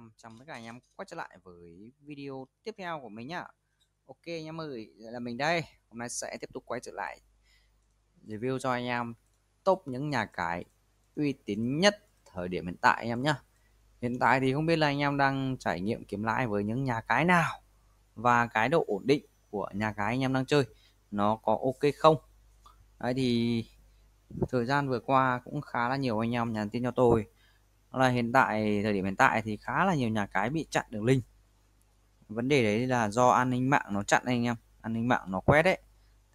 Nam chào tất cả anh em quay trở lại với video tiếp theo của mình nhá Ok anh em ơi là mình đây hôm nay sẽ tiếp tục quay trở lại review cho anh em top những nhà cái uy tín nhất thời điểm hiện tại anh em nhá hiện tại thì không biết là anh em đang trải nghiệm kiếm lãi với những nhà cái nào và cái độ ổn định của nhà cái anh em đang chơi nó có ok không Đấy thì thời gian vừa qua cũng khá là nhiều anh em nhắn tin cho tôi là hiện tại thời điểm hiện tại thì khá là nhiều nhà cái bị chặn đường link vấn đề đấy là do an ninh mạng nó chặn anh em an ninh mạng nó quét đấy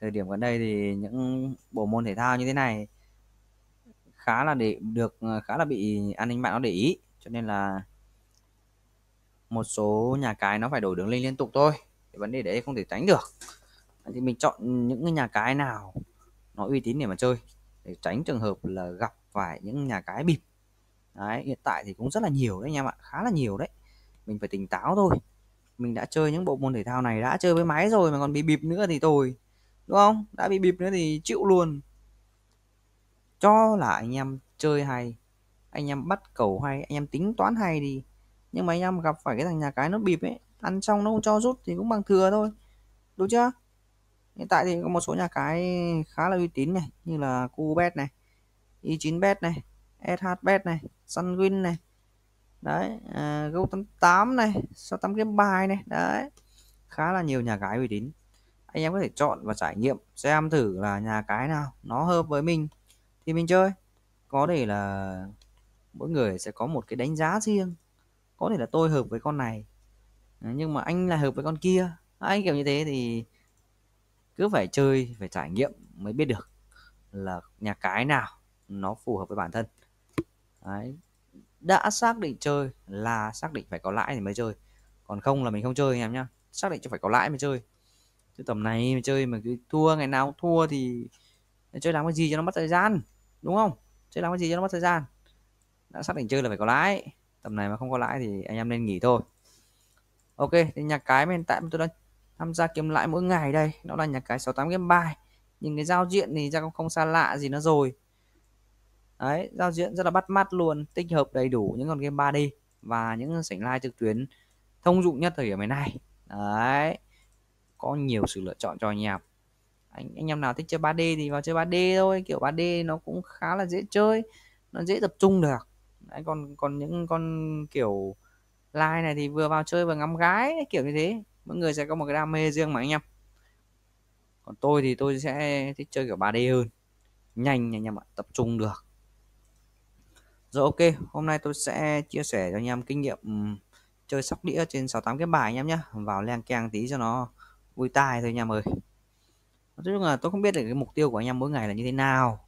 thời điểm gần đây thì những bộ môn thể thao như thế này khá là để được khá là bị an ninh mạng nó để ý cho nên là một số nhà cái nó phải đổi đường link liên tục thôi thì vấn đề đấy không thể tránh được thì mình chọn những nhà cái nào nó uy tín để mà chơi để tránh trường hợp là gặp phải những nhà cái bịp đấy hiện tại thì cũng rất là nhiều đấy anh em ạ khá là nhiều đấy mình phải tỉnh táo thôi mình đã chơi những bộ môn thể thao này đã chơi với máy rồi mà còn bị bịp nữa thì tồi đúng không đã bị bịp nữa thì chịu luôn cho là anh em chơi hay anh em bắt cầu hay anh em tính toán hay đi nhưng mà anh em gặp phải cái thằng nhà cái nó bịp ấy ăn xong nó không cho rút thì cũng bằng thừa thôi đúng chưa hiện tại thì có một số nhà cái khá là uy tín này như là cubet này y 9 bet này SHBet này Sunwin này đấy à, Go88 này 68 Game bài này đấy khá là nhiều nhà cái uy tín anh em có thể chọn và trải nghiệm xem thử là nhà cái nào nó hợp với mình thì mình chơi có thể là mỗi người sẽ có một cái đánh giá riêng có thể là tôi hợp với con này à, nhưng mà anh là hợp với con kia anh kiểu như thế thì cứ phải chơi phải trải nghiệm mới biết được là nhà cái nào nó phù hợp với bản thân Đấy. đã xác định chơi là xác định phải có lãi thì mới chơi còn không là mình không chơi anh em nhá xác định cho phải có lãi mới chơi chứ tầm này mà chơi mà cứ thua ngày nào thua thì chơi làm cái gì cho nó mất thời gian đúng không chơi làm cái gì cho nó mất thời gian đã xác định chơi là phải có lãi tầm này mà không có lãi thì anh em nên nghỉ thôi ok thì nhà cái hiện tại tôi đang tham gia kiếm lãi mỗi ngày đây nó là nhà cái 68 game bài nhìn cái giao diện thì ra cũng không xa lạ gì nó rồi đấy giao diện rất là bắt mắt luôn tích hợp đầy đủ những con game 3D và những sảnh live trực tuyến thông dụng nhất thời điểm này đấy có nhiều sự lựa chọn cho anh em anh anh em nào thích chơi 3D thì vào chơi 3D thôi kiểu 3D nó cũng khá là dễ chơi nó dễ tập trung được đấy, còn còn những con kiểu live này thì vừa vào chơi vừa ngắm gái kiểu như thế mỗi người sẽ có một cái đam mê riêng mà anh em còn tôi thì tôi sẽ thích chơi kiểu 3D hơn nhanh anh em ạ tập trung được rồi ok, hôm nay tôi sẽ chia sẻ cho anh em kinh nghiệm ừ, chơi sóc đĩa trên 68 cái bài anh em nhé. Vào len keng tí cho nó vui tai thôi anh em ơi. Nói chung là tôi không biết được cái mục tiêu của anh em mỗi ngày là như thế nào,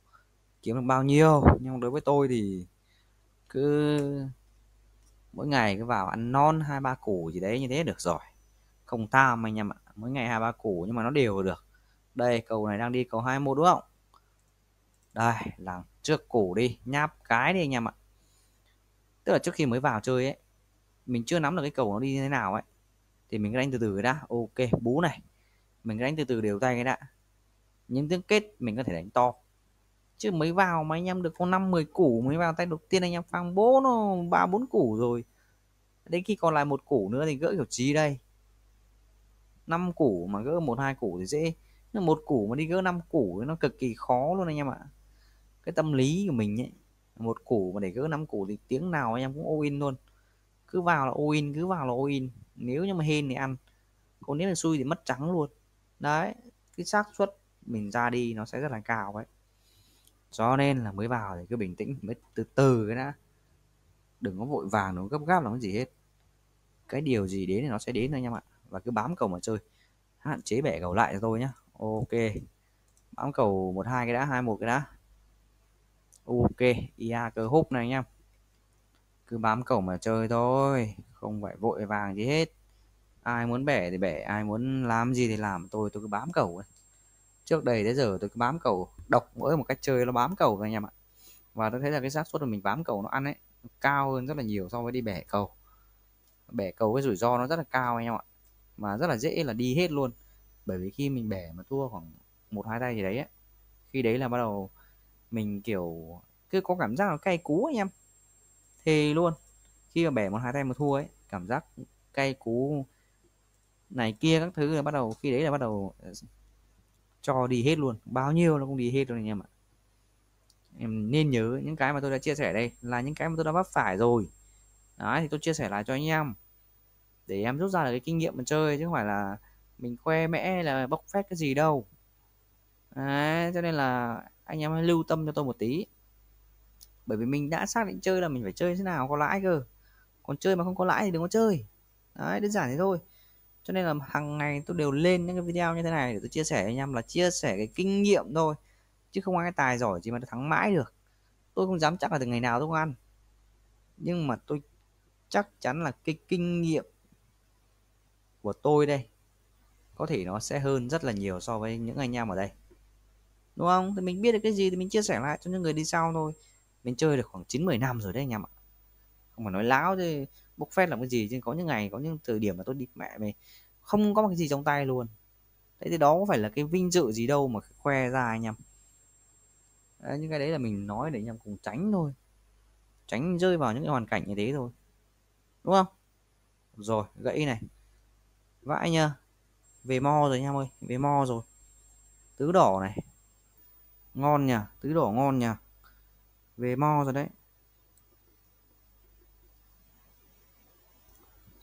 kiếm được bao nhiêu. Nhưng đối với tôi thì cứ mỗi ngày cứ vào ăn non hai ba củ gì đấy như thế được rồi. Không tham anh em ạ, mỗi ngày hai ba củ nhưng mà nó đều được. Đây, cầu này đang đi cầu hai 21 đúng không? Đây, là trước củ đi, nháp cái đi anh em ạ tức là trước khi mới vào chơi ấy mình chưa nắm được cái cầu nó đi như thế nào ấy thì mình cứ đánh từ từ đã ok bú này mình cứ đánh từ từ đều tay cái đã những tiếng kết mình có thể đánh to chứ mới vào mà anh em được có năm, mười củ mới vào tay đầu tiên anh em phang bố nó ba bốn củ rồi đến khi còn lại một củ nữa thì gỡ kiểu trí đây năm củ mà gỡ một hai củ thì dễ nhưng một củ mà đi gỡ năm củ nó cực kỳ khó luôn anh em ạ cái tâm lý của mình ấy một củ mà để gỡ năm củ thì tiếng nào anh em cũng all in luôn cứ vào là all in cứ vào là all in nếu như mà hên thì ăn còn nếu là xui thì mất trắng luôn đấy cái xác suất mình ra đi nó sẽ rất là cao đấy cho nên là mới vào thì cứ bình tĩnh mới từ từ cái đã đừng có vội vàng nó gấp gáp làm cái gì hết cái điều gì đến thì nó sẽ đến thôi anh em ạ và cứ bám cầu mà chơi hạn chế bẻ cầu lại cho tôi nhá ok bám cầu một hai cái đã hai một cái đã ok ia cờ hút này nhá cứ bám cổng mà chơi thôi không phải vội vàng gì hết ai muốn bẻ thì bẻ ai muốn làm gì thì làm tôi tôi cứ bám cầu trước đây tới giờ tôi cứ bám cầu độc mỗi một cách chơi nó bám cầu anh em ạ và tôi thấy là cái xác suất mà mình bám cầu nó ăn ấy nó cao hơn rất là nhiều so với đi bẻ cầu bẻ cầu cái rủi ro nó rất là cao anh em ạ mà rất là dễ là đi hết luôn bởi vì khi mình bẻ mà thua khoảng một hai tay gì đấy ấy, khi đấy là bắt đầu mình kiểu cứ có cảm giác là cay cú anh em thề luôn khi mà bẻ một hai tay mà thua ấy cảm giác cay cú này kia các thứ là bắt đầu khi đấy là bắt đầu ờ, cho đi hết luôn bao nhiêu nó cũng đi hết luôn anh em ạ em nên nhớ những cái mà tôi đã chia sẻ đây là những cái mà tôi đã vấp phải rồi đấy thì tôi chia sẻ lại cho anh em để em rút ra được cái kinh nghiệm mà chơi chứ không phải là mình khoe mẽ là bóc phét cái gì đâu đấy cho nên là anh em hãy lưu tâm cho tôi một tí bởi vì mình đã xác định chơi là mình phải chơi thế nào có lãi cơ còn chơi mà không có lãi thì đừng có chơi đấy đơn giản thế thôi cho nên là hàng ngày tôi đều lên những cái video như thế này để tôi chia sẻ với anh em là chia sẻ cái kinh nghiệm thôi chứ không ai tài giỏi gì mà thắng mãi được tôi không dám chắc là từ ngày nào tôi không ăn nhưng mà tôi chắc chắn là cái kinh nghiệm của tôi đây có thể nó sẽ hơn rất là nhiều so với những anh em ở đây đúng không thì mình biết được cái gì thì mình chia sẻ lại cho những người đi sau thôi mình chơi được khoảng chín mười năm rồi đấy anh em ạ không phải nói láo thì bốc phét làm cái gì chứ có những ngày có những thời điểm mà tôi đi mẹ mày không có một cái gì trong tay luôn thế thì đó có phải là cái vinh dự gì đâu mà khoe ra anh em đấy, những cái đấy là mình nói để anh em cùng tránh thôi tránh rơi vào những cái hoàn cảnh như thế thôi đúng không rồi gãy này vãi nha về mo rồi anh em ơi về mo rồi tứ đỏ này ngon nhỉ tứ đổ ngon nhỉ về mo rồi đấy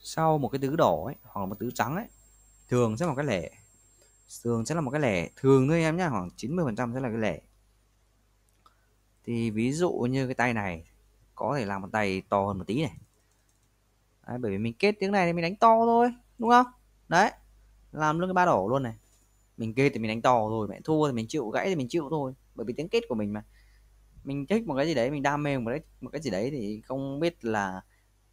sau một cái tứ đỏ ấy hoặc là một tứ trắng ấy thường sẽ là một cái lẻ thường sẽ là một cái lẻ thường thôi em nhá khoảng 90 phần trăm sẽ là cái lẻ thì ví dụ như cái tay này có thể làm một tay to hơn một tí này đấy, bởi vì mình kết tiếng này thì mình đánh to thôi đúng không đấy làm luôn cái ba đỏ luôn này mình ghê thì mình đánh to rồi mẹ thua thì mình chịu gãy thì mình chịu thôi bởi vì tiếng kết của mình mà mình thích một cái gì đấy mình đam mê một cái một cái gì đấy thì không biết là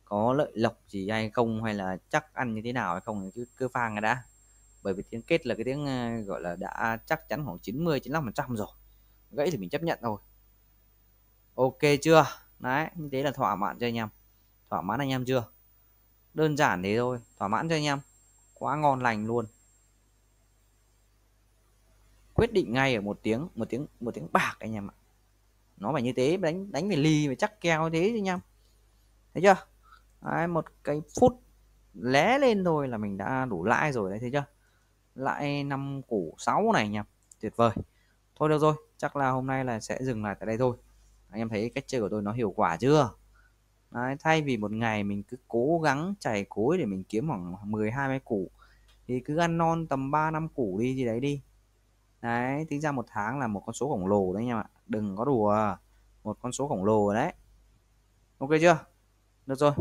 có lợi lộc gì hay không hay là chắc ăn như thế nào hay không chứ cứ phang rồi đã bởi vì tiếng kết là cái tiếng ờ, gọi là đã chắc chắn khoảng 90 95% rồi gãy thì mình chấp nhận thôi ok chưa đấy như thế là thỏa mãn cho anh em thỏa mãn anh em chưa đơn giản thế thôi thỏa mãn cho anh em quá ngon lành luôn quyết định ngay ở một tiếng một tiếng một tiếng bạc anh em ạ nó phải như thế đánh đánh phải ly phải chắc keo thế anh em thấy chưa đấy, một cái phút lé lên thôi là mình đã đủ lãi rồi đấy thấy chưa lại năm củ 6 này anh em tuyệt vời thôi được rồi chắc là hôm nay là sẽ dừng lại tại đây thôi anh em thấy cách chơi của tôi nó hiệu quả chưa Đấy, thay vì một ngày mình cứ cố gắng chảy cối để mình kiếm khoảng 10 20 củ thì cứ ăn non tầm 3 năm củ đi gì đấy đi đấy tính ra một tháng là một con số khổng lồ đấy anh em ạ đừng có đùa một con số khổng lồ đấy ok chưa được rồi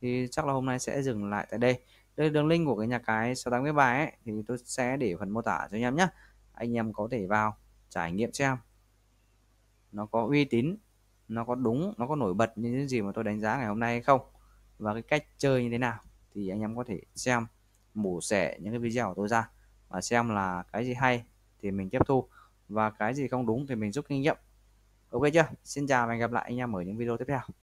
thì chắc là hôm nay sẽ dừng lại tại đây đây đường link của cái nhà cái sáu 68 cái bài ấy thì tôi sẽ để phần mô tả cho anh em nhé anh em có thể vào trải nghiệm xem nó có uy tín nó có đúng nó có nổi bật như những gì mà tôi đánh giá ngày hôm nay hay không và cái cách chơi như thế nào thì anh em có thể xem mổ xẻ những cái video của tôi ra và xem là cái gì hay thì mình tiếp thu và cái gì không đúng thì mình rút kinh nghiệm ok chưa xin chào và hẹn gặp lại anh em ở những video tiếp theo